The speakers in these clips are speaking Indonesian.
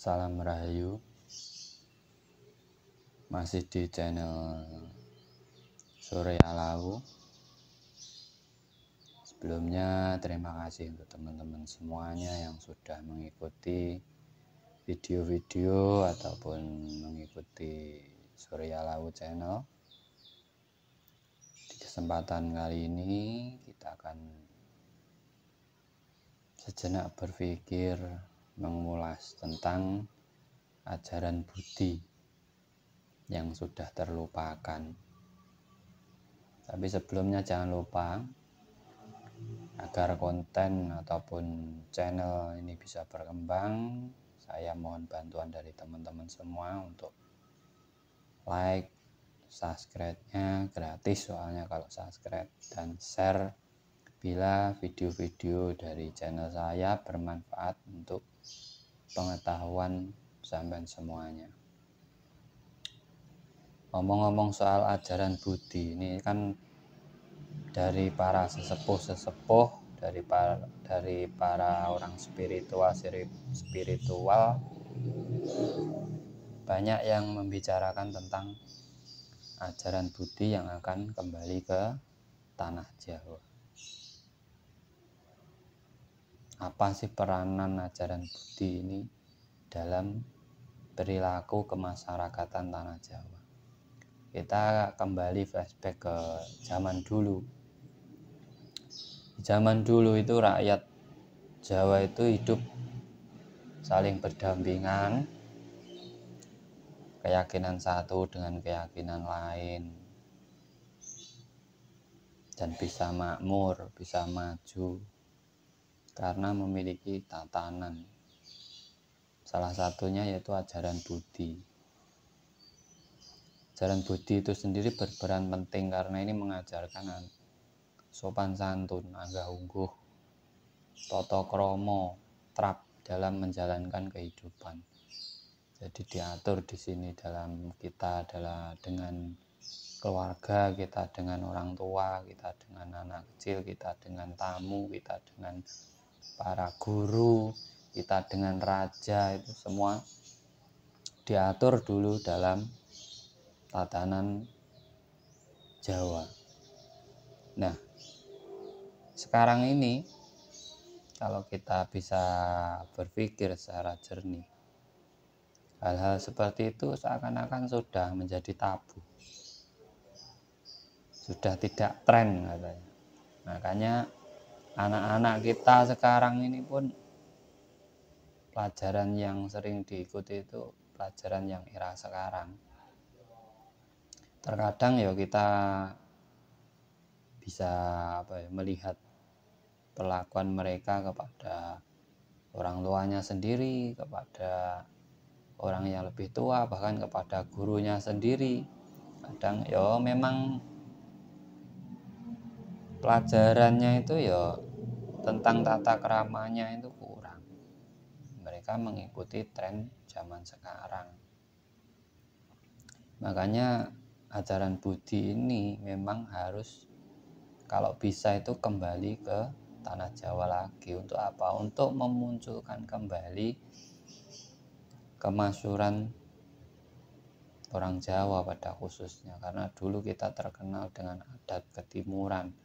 Salam Rahayu Masih di channel Sore Alau Sebelumnya terima kasih untuk teman-teman semuanya yang sudah mengikuti video-video ataupun mengikuti Surya alau channel Di kesempatan kali ini kita akan sejenak berpikir mengulas tentang ajaran Budi yang sudah terlupakan. Tapi sebelumnya jangan lupa agar konten ataupun channel ini bisa berkembang, saya mohon bantuan dari teman-teman semua untuk like, subscribe-nya gratis soalnya kalau subscribe dan share Bila video-video dari channel saya bermanfaat untuk pengetahuan sampean semuanya. Ngomong-ngomong soal ajaran Budi, ini kan dari para sesepuh-sesepuh, dari para, dari para orang spiritual spiritual banyak yang membicarakan tentang ajaran Budi yang akan kembali ke tanah Jawa. apa sih peranan ajaran Budi ini dalam perilaku kemasyarakatan tanah Jawa. Kita kembali flashback ke zaman dulu. Zaman dulu itu rakyat Jawa itu hidup saling berdampingan keyakinan satu dengan keyakinan lain dan bisa makmur, bisa maju, karena memiliki tatanan. Salah satunya yaitu ajaran Budi. Ajaran Budi itu sendiri berperan penting karena ini mengajarkan sopan santun, agak ungguh, toto kromo, trap dalam menjalankan kehidupan. Jadi diatur di sini dalam kita adalah dengan keluarga, kita dengan orang tua, kita dengan anak kecil, kita dengan tamu, kita dengan para guru kita dengan raja itu semua diatur dulu dalam tatanan Jawa. Nah, sekarang ini kalau kita bisa berpikir secara jernih hal-hal seperti itu seakan-akan sudah menjadi tabu sudah tidak tren katanya makanya anak-anak kita sekarang ini pun pelajaran yang sering diikuti itu pelajaran yang era sekarang terkadang ya kita bisa apa ya, melihat perlakuan mereka kepada orang tuanya sendiri kepada orang yang lebih tua bahkan kepada gurunya sendiri kadang ya memang pelajarannya itu ya tentang tata keramanya itu kurang mereka mengikuti tren zaman sekarang makanya ajaran Budi ini memang harus kalau bisa itu kembali ke tanah Jawa lagi untuk apa untuk memunculkan kembali kemasyuran orang Jawa pada khususnya karena dulu kita terkenal dengan adat ketimuran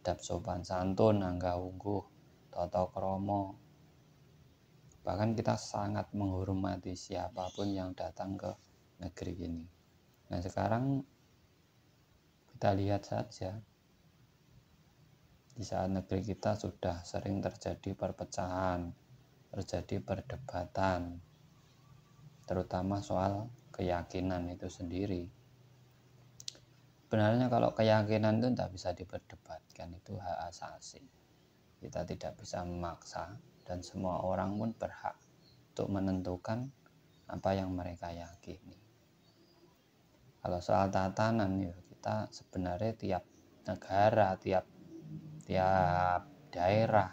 adab sopan santun, angga ungguh, toto kromo. Bahkan kita sangat menghormati siapapun yang datang ke negeri ini. Nah sekarang kita lihat saja di saat negeri kita sudah sering terjadi perpecahan, terjadi perdebatan, terutama soal keyakinan itu sendiri sebenarnya kalau keyakinan itu tidak bisa diperdebatkan itu hak asasi kita tidak bisa memaksa dan semua orang pun berhak untuk menentukan apa yang mereka yakini kalau soal tatanan ya kita sebenarnya tiap negara tiap tiap daerah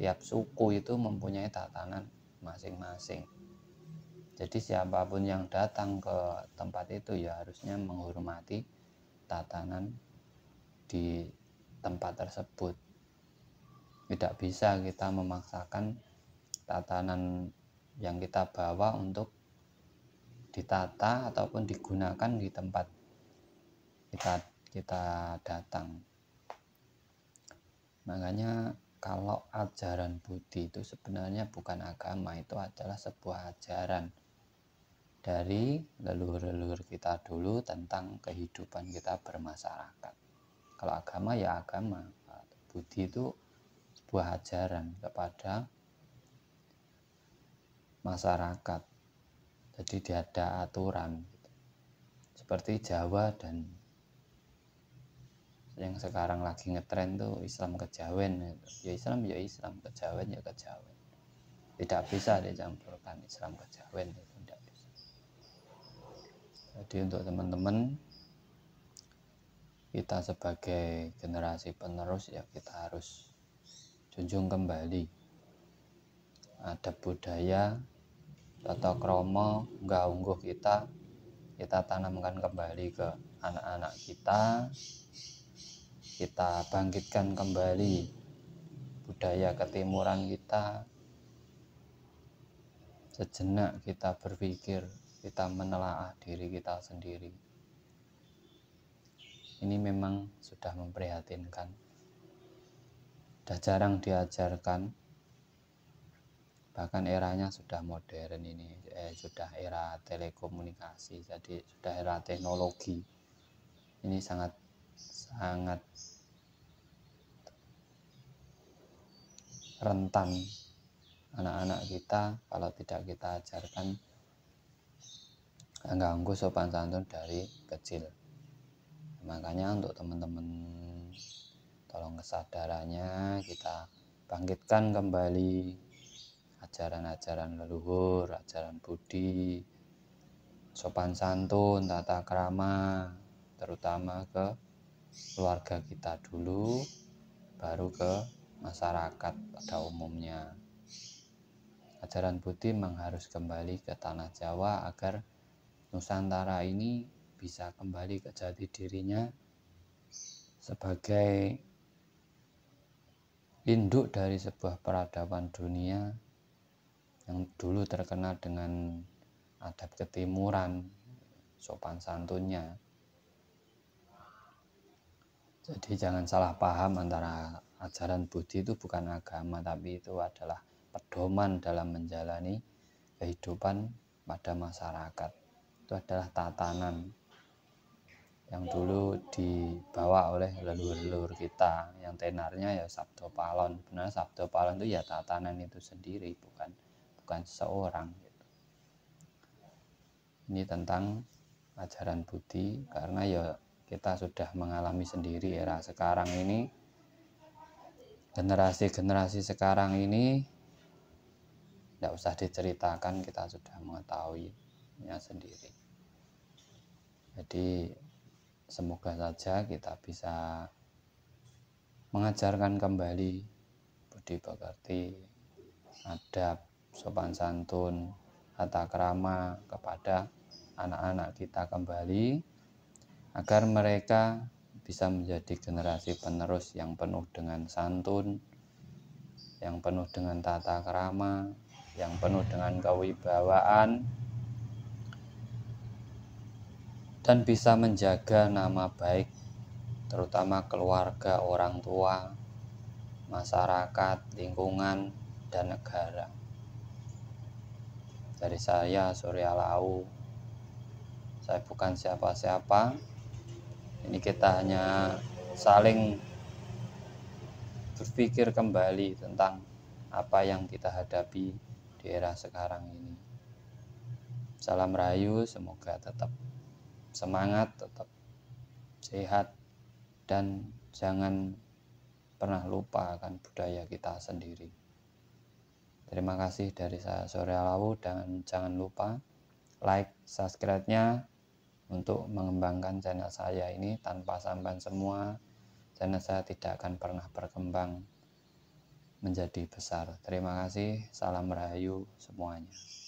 tiap suku itu mempunyai tatanan masing-masing jadi siapapun yang datang ke tempat itu ya harusnya menghormati tatanan di tempat tersebut. Tidak bisa kita memaksakan tatanan yang kita bawa untuk ditata ataupun digunakan di tempat kita kita datang. Makanya kalau ajaran Budi itu sebenarnya bukan agama, itu adalah sebuah ajaran dari leluhur-leluhur kita dulu tentang kehidupan kita bermasyarakat. Kalau agama ya agama, budi itu sebuah ajaran kepada masyarakat. Jadi dia ada aturan seperti Jawa dan yang sekarang lagi ngetren tuh Islam kejawen ya Islam ya Islam kejawen ya kejawen tidak bisa dicampurkan Islam kejawen gitu jadi untuk teman-teman kita sebagai generasi penerus ya kita harus junjung kembali ada budaya atau kromo ungguh kita kita tanamkan kembali ke anak-anak kita kita bangkitkan kembali budaya ketimuran kita sejenak kita berpikir kita menelaah diri kita sendiri ini memang sudah memprihatinkan sudah jarang diajarkan bahkan eranya sudah modern ini eh, sudah era telekomunikasi jadi sudah era teknologi ini sangat sangat rentan anak-anak kita kalau tidak kita ajarkan ganggu sopan santun dari kecil makanya untuk teman-teman tolong kesadarannya kita bangkitkan kembali ajaran-ajaran leluhur ajaran budi sopan santun tata kerama terutama ke keluarga kita dulu baru ke masyarakat pada umumnya ajaran Budi mengharus kembali ke tanah Jawa agar Nusantara ini bisa kembali ke jati dirinya sebagai induk dari sebuah peradaban dunia yang dulu terkenal dengan adab ketimuran sopan santunnya jadi jangan salah paham antara ajaran Budi itu bukan agama tapi itu adalah pedoman dalam menjalani kehidupan pada masyarakat itu adalah tatanan yang dulu dibawa oleh leluhur-leluhur kita yang tenarnya ya Sabdo Palon benar Sabdo Palon itu ya tatanan itu sendiri bukan bukan seorang gitu. ini tentang ajaran Budi karena ya kita sudah mengalami sendiri era sekarang ini generasi-generasi sekarang ini tidak usah diceritakan kita sudah mengetahui Ya, sendiri. Jadi semoga saja kita bisa mengajarkan kembali budi pekerti, adab, sopan santun, tata kerama kepada anak-anak kita kembali agar mereka bisa menjadi generasi penerus yang penuh dengan santun, yang penuh dengan tata kerama, yang penuh dengan kewibawaan, dan bisa menjaga nama baik, terutama keluarga, orang tua, masyarakat, lingkungan, dan negara. Dari saya, Surya Lau, saya bukan siapa-siapa. Ini kita hanya saling berpikir kembali tentang apa yang kita hadapi di era sekarang ini. Salam rayu, semoga tetap semangat, tetap sehat, dan jangan pernah lupa akan budaya kita sendiri. Terima kasih dari saya Surya Lawu dan jangan lupa like subscribe-nya untuk mengembangkan channel saya ini tanpa sampan semua channel saya tidak akan pernah berkembang menjadi besar. Terima kasih, salam rahayu semuanya.